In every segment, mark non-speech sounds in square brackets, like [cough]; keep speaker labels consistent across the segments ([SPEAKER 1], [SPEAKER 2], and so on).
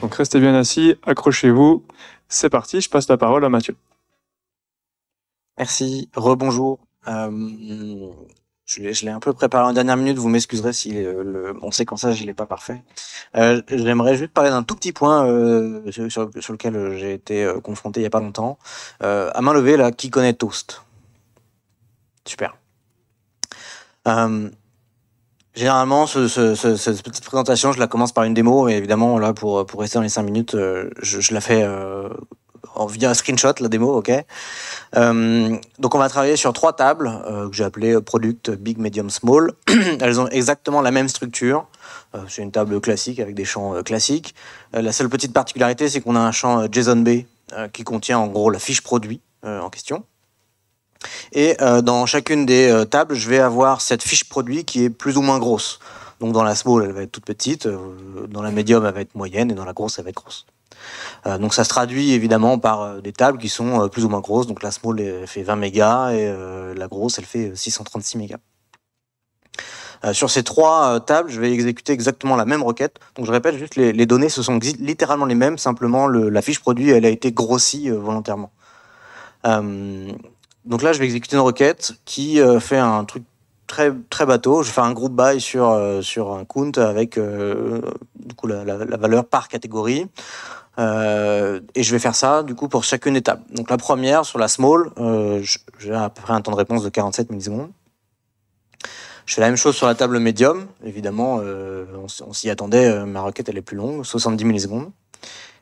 [SPEAKER 1] Donc restez bien assis, accrochez-vous. C'est parti, je passe la parole à Mathieu. Merci, rebonjour. Euh, je l'ai un peu préparé en dernière minute, vous m'excuserez si le, mon séquençage n'est pas parfait. Euh, j'aimerais juste parler d'un tout petit point euh, sur, lequel j'ai été confronté il n'y a pas longtemps. à main levée, là, qui connaît Toast Super. Généralement, ce, ce, ce, cette petite présentation, je la commence par une démo, et évidemment, là, pour, pour rester dans les 5 minutes, euh, je, je, la fais euh, en, via un screenshot, la démo, ok euh, Donc, on va travailler sur trois tables euh, que j'ai appelées Product, Big, Medium, Small. [clears throat] Elles ont exactement la même structure. c'est une table classique avec des champs classiques. la seule petite particularité, c'est qu'on a un champ JSONB qui contient en gros la fiche produit en question. Et euh, dans chacune des euh, tables, je vais avoir cette fiche produit qui est plus ou moins grosse. Donc dans la small, elle va être toute petite, euh, dans la medium, elle va être moyenne, et dans la grosse, elle va être grosse. donc ça se traduit évidemment par des tables qui sont plus ou moins grosses. Donc la small, elle fait 20 mégas, et la grosse, elle fait 636 mégas. sur ces trois tables, je vais exécuter exactement la même requête. Donc je répète juste, les, les données, ce sont littéralement les mêmes, simplement la fiche produit, elle a été grossie volontairement. Donc là, je vais exécuter une requête qui euh, fait un truc très, très bateau. Je fais un group by sur, euh, sur un count avec euh, du coup, la, valeur par catégorie. et je vais faire ça du coup pour chacune étape. Donc la première sur la small, j'ai à peu près un temps de réponse de 47 millisecondes. Je fais la même chose sur la table médium. Évidemment, on, s'y attendait, ma requête elle est plus longue, 70 millisecondes.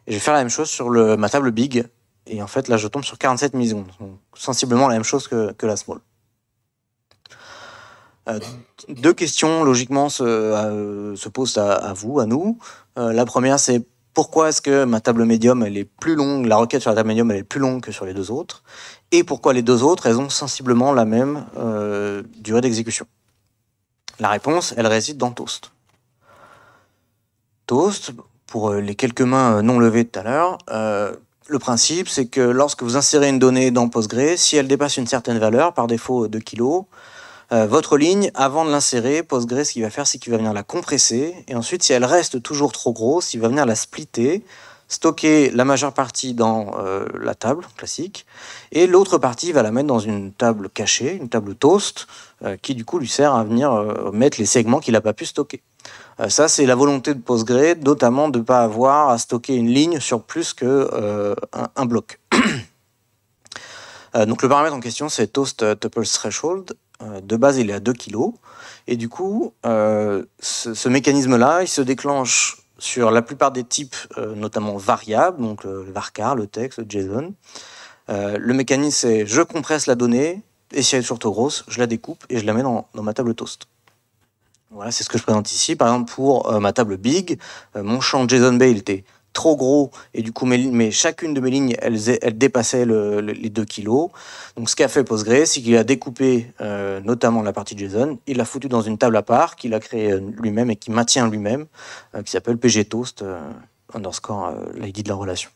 [SPEAKER 1] Et je vais faire la même chose sur le, ma table big, et en fait, là, je tombe sur 47 millisecondes. Donc, sensiblement la même chose que, la small. Euh, deux questions, logiquement, se, euh, posent à, vous, à nous. Euh, la première, c'est pourquoi est-ce que ma table médium, elle est plus longue, la requête sur la table médium, elle est plus longue que sur les deux autres Et pourquoi les deux autres, elles ont sensiblement la même durée d'exécution La réponse, elle réside dans Toast. Toast, pour les quelques mains non levées tout à l'heure, le principe, c'est que lorsque vous insérez une donnée dans Postgre, si elle dépasse une certaine valeur, par défaut 2 kg, euh, votre ligne, avant de l'insérer, Postgre, ce qu'il va faire, c'est qu'il va venir la compresser. Et ensuite, si elle reste toujours trop grosse, il va venir la splitter, stocker la majeure partie dans euh, la table classique. Et l'autre partie, va la mettre dans une table cachée, une table toast, euh, qui du coup lui sert à venir mettre les segments qu'il n'a pas pu stocker. Euh, ça, c'est la volonté de Postgre, notamment de ne pas avoir à stocker une ligne sur plus qu'un euh, bloc. [clears throat] Euh, donc le paramètre en question, c'est toast tuple threshold. de base, il est à 2 kg. Et du coup, ce, mécanisme-là, il se déclenche sur la plupart des types, notamment variables, donc le, varchar, le texte, le JSON. le mécanisme, c'est je compresse la donnée, et si elle est surtout grosse, je la découpe et je la mets dans ma table toast. Voilà, c'est ce que je présente ici. Par exemple, pour euh, ma table Big, euh, mon champ Jason Bay, était trop gros et du coup, mais chacune de mes lignes, elles, elles dépassaient les 2 kilos. Donc, ce qu'a fait Postgres, c'est qu'il a découpé euh, notamment la partie JSON, il l'a foutu dans une table à part qu'il a créée lui-même et qui maintient lui-même, qui s'appelle pgtoast underscore l'ID de la relation.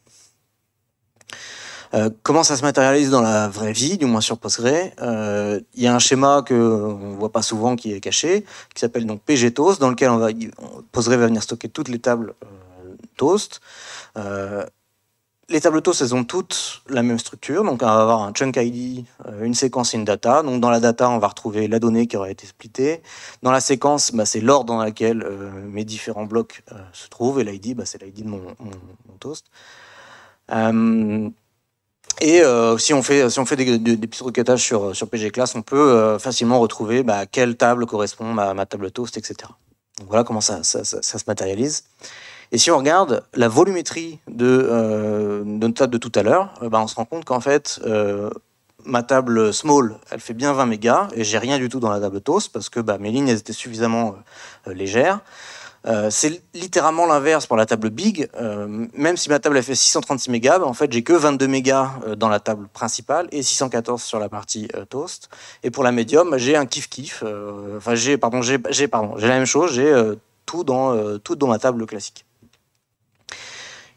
[SPEAKER 1] Euh, comment ça se matérialise dans la vraie vie, du moins sur Postgre euh, Il y a un schéma que on voit pas souvent qui est caché, qui s'appelle donc PGTOS, dans lequel on va, Postgre va venir stocker toutes les tables euh, Toast. les tables Toast, elles ont toutes la même structure, donc on va avoir un chunk ID, une séquence et une data. Donc dans la data, on va retrouver la donnée qui aura été splittée. Dans la séquence, bah, c'est l'ordre dans lequel mes différents blocs se trouvent, et l'ID, bah, c'est l'ID de mon, Toast. Et euh, si on fait, si on fait des, des, petits requêtages sur, PG Class, on peut euh, facilement retrouver bah, quelle table correspond à ma, table toast, etc. Donc voilà comment ça, se matérialise. Et si on regarde la volumétrie de, euh, notre table de tout à l'heure, bah, on se rend compte qu'en fait, ma table small, elle fait bien 20 mégas et j'ai rien du tout dans la table toast parce que bah, mes lignes étaient suffisamment légères. Euh, c'est littéralement l'inverse pour la table Big. Euh, même si ma table a fait 636 mégas, bah, en fait, j'ai que 22 mégas euh, dans la table principale et 614 sur la partie Toast. Et pour la Medium, j'ai un kiff-kiff. Enfin, j'ai, pardon, j'ai, pardon, j'ai la même chose, j'ai tout, dans, tout dans ma table classique.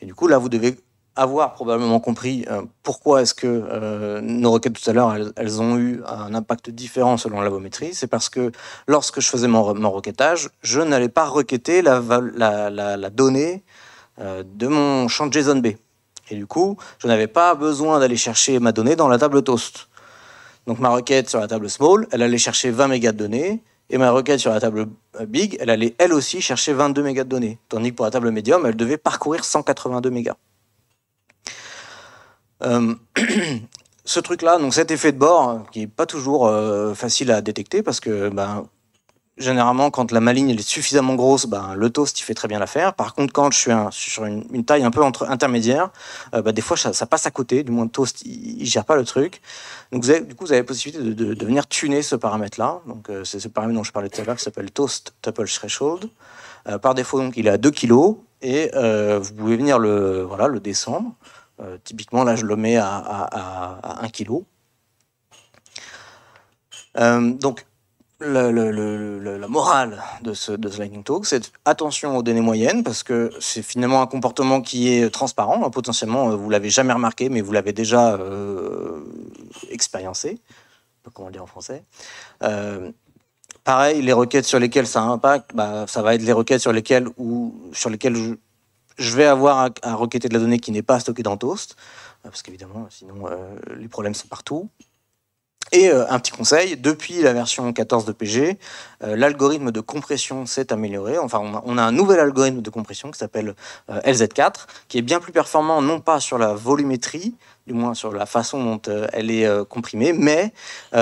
[SPEAKER 1] Et du coup, là, vous devez avoir probablement compris euh, pourquoi est-ce que euh, nos requêtes tout à l'heure, elles, ont eu un impact différent selon la volumétrie. C'est parce que lorsque je faisais mon, mon requêtage, je n'allais pas requêter la, la, la, donnée euh, de mon champ JSON B. Et du coup, je n'avais pas besoin d'aller chercher ma donnée dans la table toast. Donc ma requête sur la table small, elle allait chercher 20 mégas de données, et ma requête sur la table big, elle allait elle aussi chercher 22 mégas de données. Tandis que pour la table medium, elle devait parcourir 182 mégas. Euh, [clears throat] ce truc-là, donc cet effet de bord, hein, qui n'est pas toujours euh, facile à détecter parce que ben, généralement, quand la maligne est suffisamment grosse, ben, le toast il fait très bien l'affaire. Par contre, quand je suis sur une, taille un peu entre, intermédiaire, euh, ben, des fois ça, passe à côté, du moins le toast il, gère pas le truc. Donc du coup, vous avez la possibilité de, venir tuner ce paramètre-là. Donc c'est ce paramètre dont je parlais tout à l'heure qui s'appelle Toast Tuple Threshold. par défaut, donc, il est à 2 kg et vous pouvez venir le, voilà, le descendre. Euh, typiquement, là, je le mets à, 1 kg. Euh, donc, le, la morale de ce, de Lightning Talk, c'est attention aux données moyennes, parce que c'est finalement un comportement qui est transparent. Hein, potentiellement, euh, vous l'avez jamais remarqué, mais vous l'avez déjà euh, expériencé. Comment dire en français Pareil, les requêtes sur lesquelles ça impacte, impact, bah, ça va être les requêtes sur lesquelles, ou, sur lesquelles je, je vais avoir à, requêter de la donnée qui n'est pas stockée dans Toast, euh, parce qu'évidemment, sinon, euh, les problèmes sont partout. Et euh, un petit conseil, depuis la version 14 de PG, l'algorithme de compression s'est amélioré. Enfin, on a, un nouvel algorithme de compression qui s'appelle LZ4, qui est bien plus performant, non pas sur la volumétrie, du moins sur la façon dont elle est comprimée, mais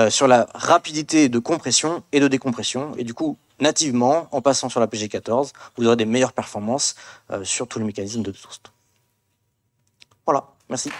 [SPEAKER 1] sur la rapidité de compression et de décompression. Et du coup, nativement, en passant sur la PG14, vous aurez des meilleures performances euh, sur tous les mécanismes de Toast. Voilà, merci.